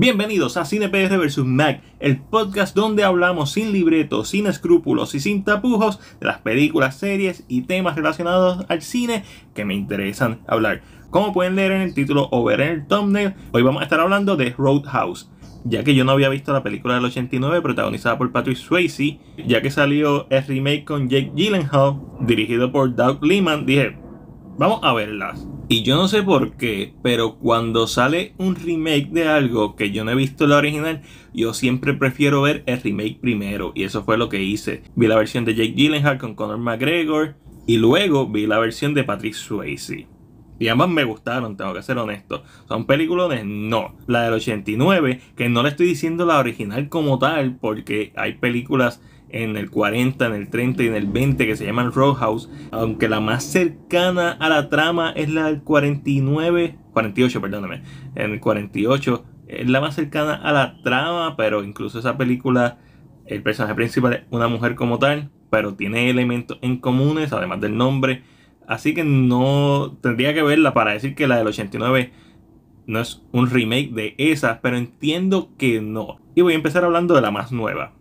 Bienvenidos a CinePR vs. Mac, el podcast donde hablamos sin libretos, sin escrúpulos y sin tapujos de las películas, series y temas relacionados al cine que me interesan hablar. Como pueden leer en el título o ver el thumbnail, hoy vamos a estar hablando de Roadhouse ya que yo no había visto la película del 89 protagonizada por Patrick Swayze, ya que salió el remake con Jake Gyllenhaal dirigido por Doug Liman, dije, vamos a verlas. Y yo no sé por qué, pero cuando sale un remake de algo que yo no he visto la original, yo siempre prefiero ver el remake primero. Y eso fue lo que hice. Vi la versión de Jake Gyllenhaal con Conor McGregor y luego vi la versión de Patrick Swayze. Y ambas me gustaron, tengo que ser honesto. ¿Son de No. La del 89, que no le estoy diciendo la original como tal, porque hay películas en el 40, en el 30 y en el 20 que se llaman Roadhouse, aunque la más cercana a la trama es la del 49, 48, perdóname, en el 48 es la más cercana a la trama, pero incluso esa película, el personaje principal es una mujer como tal, pero tiene elementos en comunes, además del nombre, así que no tendría que verla para decir que la del 89 no es un remake de esa pero entiendo que no. Y voy a empezar hablando de la más nueva,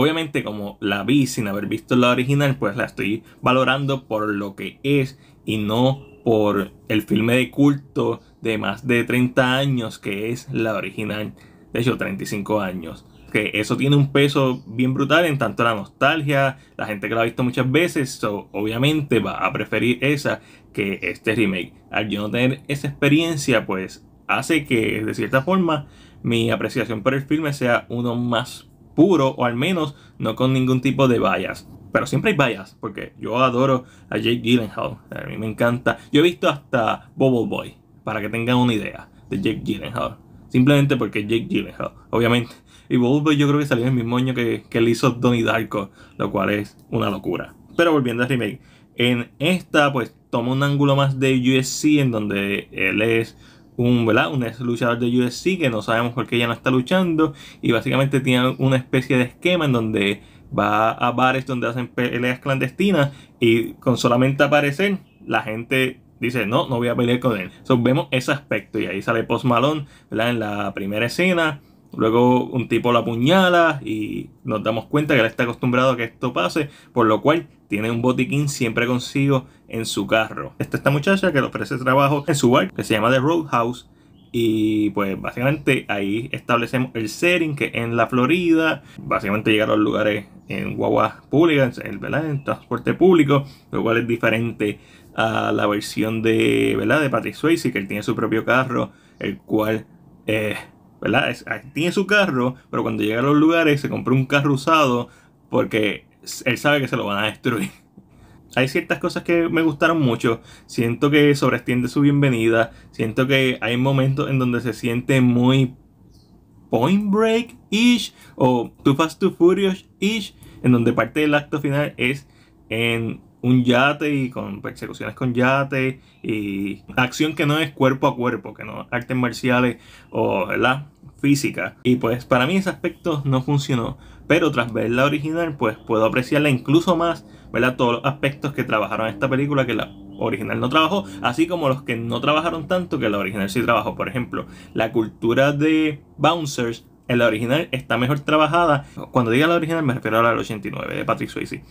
Obviamente como la vi sin haber visto la original, pues la estoy valorando por lo que es y no por el filme de culto de más de 30 años que es la original. De hecho, 35 años. Que eso tiene un peso bien brutal en tanto la nostalgia, la gente que lo ha visto muchas veces, obviamente va a preferir esa que este remake. Al yo no tener esa experiencia, pues hace que de cierta forma mi apreciación por el filme sea uno más puro o al menos no con ningún tipo de bayas, Pero siempre hay bayas porque yo adoro a Jake Gyllenhaal. A mí me encanta. Yo he visto hasta Bubble Boy, para que tengan una idea de Jake Gyllenhaal. Simplemente porque Jake Gyllenhaal, obviamente. Y Bubble Boy yo creo que salió el mismo año que, que le hizo Donnie Darko, lo cual es una locura. Pero volviendo al remake, en esta pues toma un ángulo más de USC en donde él es un, ex luchador de U.S.C. que no sabemos por qué ya no está luchando y básicamente tiene una especie de esquema en donde va a bares donde hacen peleas clandestinas y con solamente aparecer la gente dice no, no voy a pelear con él. Entonces vemos ese aspecto y ahí sale Post Malone en la primera escena Luego un tipo la apuñala y nos damos cuenta que él está acostumbrado a que esto pase, por lo cual tiene un botiquín siempre consigo en su carro. Está esta muchacha que le ofrece trabajo en su bar, que se llama The Roadhouse. Y pues básicamente ahí establecemos el setting que en la Florida, básicamente llegaron a los lugares en guagua públicas, en, ¿verdad? transporte público, lo cual es diferente a la versión de, de Patrick Swayze, que él tiene su propio carro, el cual... ¿verdad? Ah, tiene su carro, pero cuando llega a los lugares se compra un carro usado porque él sabe que se lo van a destruir. Hay ciertas cosas que me gustaron mucho. Siento que sobreestiende su bienvenida. Siento que hay momentos en donde se siente muy Point Break-ish o Too Fast Too Furious-ish, en donde parte del acto final es en un yate y con persecuciones con yate y acción que no es cuerpo a cuerpo, que no artes marciales o ¿verdad? física. Y pues para mí ese aspecto no funcionó, pero tras ver la original pues puedo apreciarla incluso más, ¿verdad? Todos los aspectos que trabajaron en esta película que la original no trabajó, así como los que no trabajaron tanto que la original sí trabajó. Por ejemplo, la cultura de bouncers en la original está mejor trabajada. Cuando diga la original me refiero a la del 89 de Patrick Swayze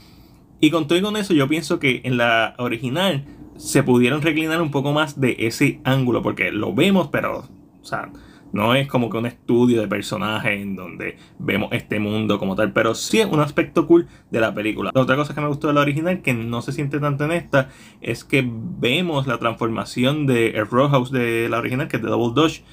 y con todo y con eso, yo pienso que en la original se pudieron reclinar un poco más de ese ángulo, porque lo vemos, pero, sea, no es como que un estudio de personajes en donde vemos este mundo como tal, pero sí es un aspecto cool de la película. otra cosa que me gustó de la original, que no se siente tanto en esta, es que vemos la transformación de el Roadhouse de la original, que es de Double Dodge.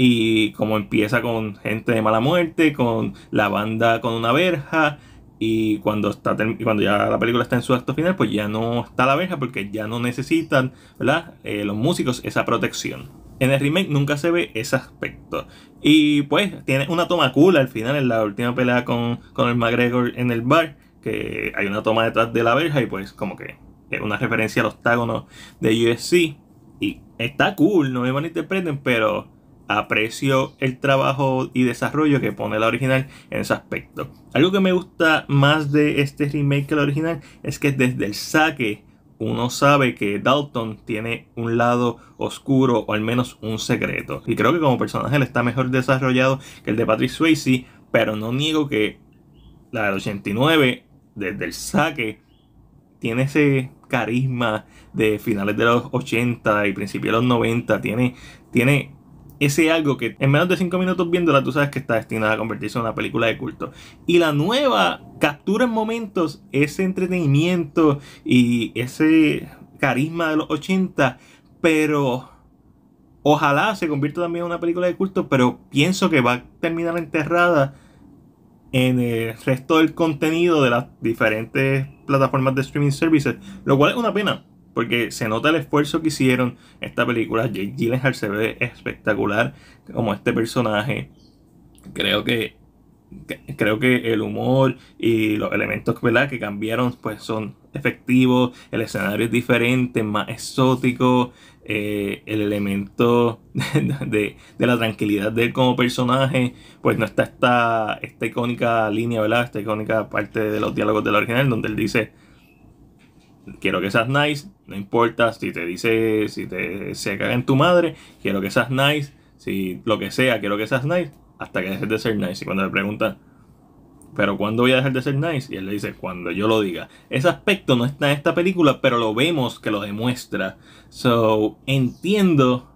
Y como empieza con gente de mala muerte, con la banda con una verja, y cuando, está, cuando ya la película está en su acto final, pues ya no está la verja porque ya no necesitan ¿verdad? Eh, los músicos esa protección. En el remake nunca se ve ese aspecto. Y pues tiene una toma cool al final, en la última pelea con, con el McGregor en el bar, que hay una toma detrás de la verja y pues como que es una referencia al octágono de USC. Y está cool, no me malinterpreten, pero aprecio el trabajo y desarrollo que pone la original en ese aspecto. Algo que me gusta más de este remake que la original es que desde el saque uno sabe que Dalton tiene un lado oscuro o al menos un secreto. Y creo que como personaje está mejor desarrollado que el de Patrick Swayze, pero no niego que la del 89, desde el saque, tiene ese carisma de finales de los 80 y principios de los 90, tiene, tiene ese algo que en menos de 5 minutos viéndola tú sabes que está destinada a convertirse en una película de culto. Y la nueva captura en momentos ese entretenimiento y ese carisma de los 80, pero ojalá se convierta también en una película de culto, pero pienso que va a terminar enterrada en el resto del contenido de las diferentes plataformas de streaming services, lo cual es una pena, porque se nota el esfuerzo que hicieron esta película. Jake Gyllenhaal se ve espectacular como este personaje. Creo que creo que el humor y los elementos ¿verdad? que cambiaron pues son efectivos, el escenario es diferente, más exótico, eh, el elemento de, de, la tranquilidad de él como personaje, pues no está esta, esta icónica línea, ¿verdad? esta icónica parte de los diálogos del original donde él dice quiero que seas nice, no importa si te dice, si te se caga en tu madre, quiero que seas nice, si lo que sea, quiero que seas nice, hasta que dejes de ser nice. Y cuando le preguntan, pero ¿cuándo voy a dejar de ser nice? Y él le dice, cuando yo lo diga. Ese aspecto no está en esta película, pero lo vemos que lo demuestra. So, entiendo,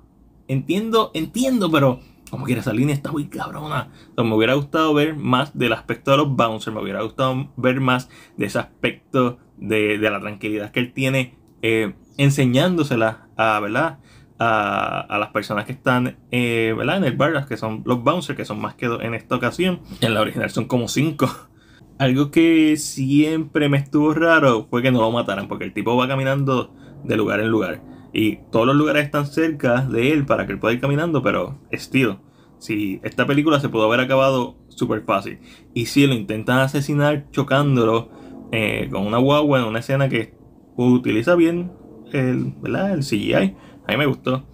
entiendo, entiendo, pero como quiera, esa línea está muy cabrona. Entonces me hubiera gustado ver más del aspecto de los bouncers, me hubiera gustado ver más de ese aspecto de, la tranquilidad que él tiene eh, enseñándosela a, ¿verdad? A, las personas que están eh, en el bar, que son los bouncers, que son más que dos en esta ocasión. En la original son como cinco. Algo que siempre me estuvo raro fue que no lo mataran, porque el tipo va caminando de lugar en lugar. Y todos los lugares están cerca de él para que él pueda ir caminando, pero estilo si esta película se pudo haber acabado súper fácil. Y si lo intentan asesinar chocándolo eh, con una guagua en una escena que utiliza bien el, el CGI, a mí me gustó.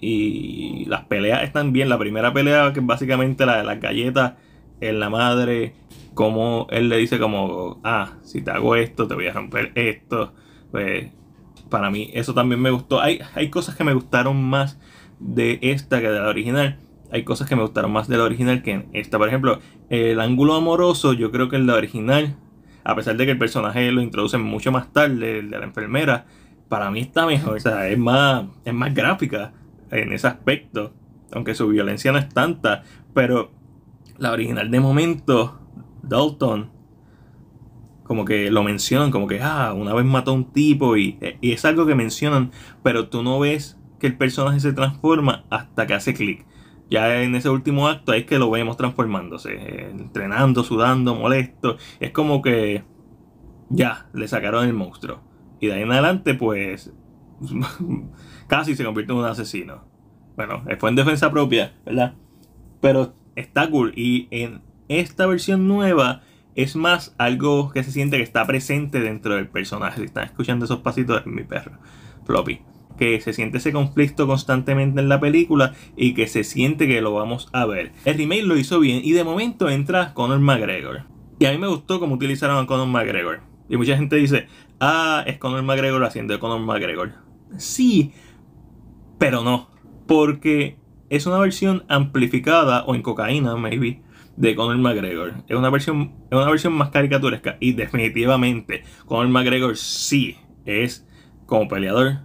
Y las peleas están bien. La primera pelea, que es básicamente la de las galletas en la madre, como él le dice como, ah, si te hago esto, te voy a romper esto. Pues para mí eso también me gustó. Hay, cosas que me gustaron más de esta que de la original. Hay cosas que me gustaron más de la original que en esta. Por ejemplo, el ángulo amoroso, yo creo que en la original, a pesar de que el personaje lo introducen mucho más tarde, el de la enfermera, para mí está mejor. O sea, es más, es más gráfica en ese aspecto. Aunque su violencia no es tanta. Pero la original de momento, Dalton, como que lo mencionan, como que, ah, una vez mató a un tipo y, eh, y es algo que mencionan, pero tú no ves que el personaje se transforma hasta que hace clic. Ya en ese último acto es que lo vemos transformándose, eh, entrenando, sudando, molesto. Es como que ya le sacaron el monstruo. Y de ahí en adelante, pues casi se convierte en un asesino. Bueno, fue en defensa propia, ¿verdad? Pero está cool. Y en esta versión nueva es más algo que se siente que está presente dentro del personaje. Si están escuchando esos pasitos, es mi perro, Floppy. Que se siente ese conflicto constantemente en la película y que se siente que lo vamos a ver. El remake lo hizo bien y de momento entra Conor McGregor. Y a mí me gustó cómo utilizaron a Conor McGregor. Y mucha gente dice, ah, es Conor McGregor haciendo Conor McGregor. Sí, pero no. Porque es una versión amplificada o en cocaína, maybe de Conor McGregor. Es una versión, es una versión más caricaturesca. Y definitivamente, Conor McGregor sí es como peleador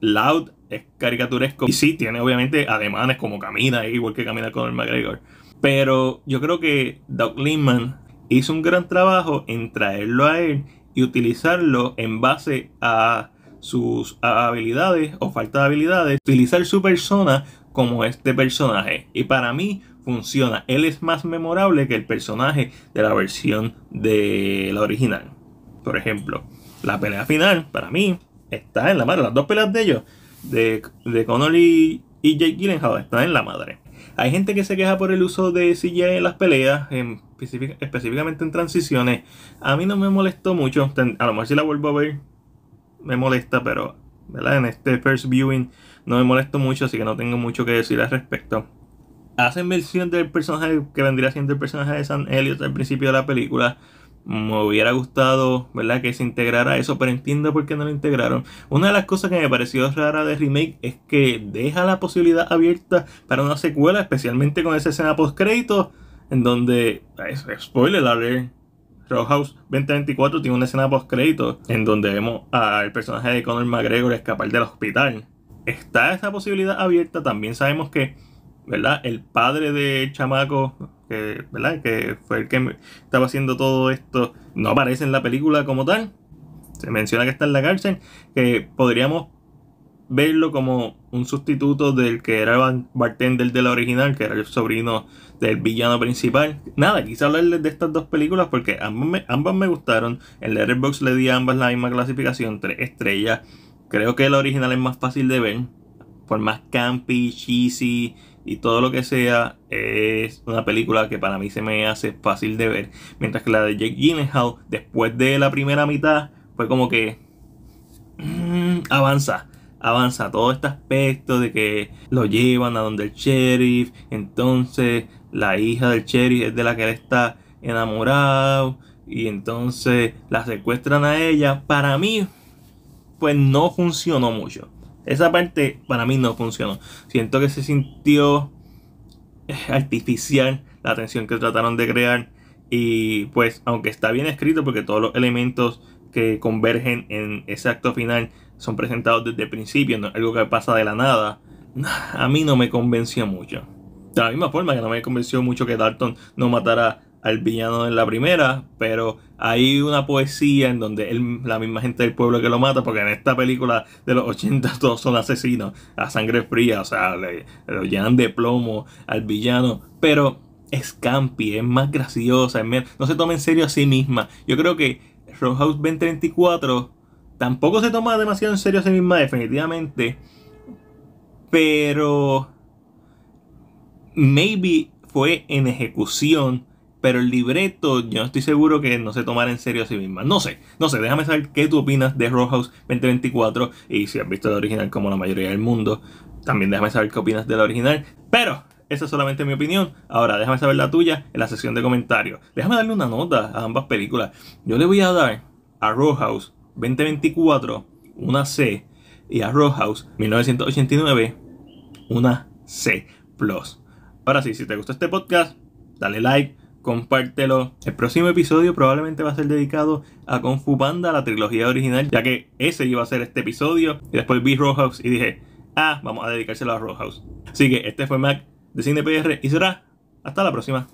loud, es caricaturesco. Y sí, tiene obviamente ademanes como camina, igual que camina Conor McGregor. Pero yo creo que Doug Liman hizo un gran trabajo en traerlo a él y utilizarlo en base a sus habilidades o falta de habilidades, utilizar su persona como este personaje. Y para mí, funciona. Él es más memorable que el personaje de la versión de la original. Por ejemplo, la pelea final, para mí, está en la madre. Las dos peleas de ellos, de, de y, Jake Gyllenhaal, están en la madre. Hay gente que se queja por el uso de CGI en las peleas, específicamente en transiciones. A mí no me molestó mucho. A lo mejor si la vuelvo a ver, me molesta, pero en este first viewing no me molesto mucho, así que no tengo mucho que decir al respecto hacen versión del personaje que vendría siendo el personaje de San Elliot al principio de la película. Me hubiera gustado, ¿verdad? Que se integrara eso, pero entiendo por qué no lo integraron. Una de las cosas que me pareció rara de remake es que deja la posibilidad abierta para una secuela, especialmente con esa escena post crédito en donde, spoiler la alert, Roadhouse 2024 tiene una escena post crédito en donde vemos al personaje de Conor McGregor escapar del hospital. Está esa posibilidad abierta, también sabemos que ¿verdad? El padre de Chamaco, que, ¿verdad? Que fue el que estaba haciendo todo esto, no aparece en la película como tal. Se menciona que está en la cárcel, que podríamos verlo como un sustituto del que era el bartender de la original, que era el sobrino del villano principal. Nada, quise hablarles de estas dos películas porque ambas me, ambas me gustaron. En Letterboxd le di a ambas la misma clasificación, tres estrellas. Creo que la original es más fácil de ver, por más campy, cheesy, y todo lo que sea es una película que para mí se me hace fácil de ver. Mientras que la de Jake Gyllenhaal, después de la primera mitad, fue como que mm, avanza. Avanza todo este aspecto de que lo llevan a donde el sheriff. Entonces la hija del sheriff es de la que él está enamorado. Y entonces la secuestran a ella. Para mí, pues no funcionó mucho. Esa parte para mí no funcionó. Siento que se sintió eh, artificial la tensión que trataron de crear. Y pues, aunque está bien escrito, porque todos los elementos que convergen en ese acto final son presentados desde el principio, no algo que pasa de la nada, a mí no me convenció mucho. De la misma forma que no me convenció mucho que Dalton no matara al villano en la primera, pero hay una poesía en donde la misma gente del pueblo que lo mata, porque en esta película de los 80 todos son asesinos, a sangre fría, o sea, lo llenan de plomo al villano, pero es campi, es más graciosa, no se toma en serio a sí misma. Yo creo que Roadhouse 34 tampoco se toma demasiado en serio a sí misma, definitivamente, pero maybe fue en ejecución pero el libreto yo no estoy seguro que no se tomara en serio a sí misma. No sé, no sé, déjame saber qué tú opinas de Roadhouse 2024 y si has visto la original como la mayoría del mundo, también déjame saber qué opinas de la original. Pero esa es solamente mi opinión. Ahora, déjame saber la tuya en la sección de comentarios. Déjame darle una nota a ambas películas. Yo le voy a dar a Roadhouse 2024 una C y a Roadhouse 1989 una C+. Ahora sí, si te gustó este podcast, dale like, compártelo. El próximo episodio probablemente va a ser dedicado a Kung Fu Panda, la trilogía original, ya que ese iba a ser este episodio. Y después vi Roadhouse y dije, ah, vamos a dedicárselo a Roadhouse. Así que este fue Mac de CinePR y será hasta la próxima.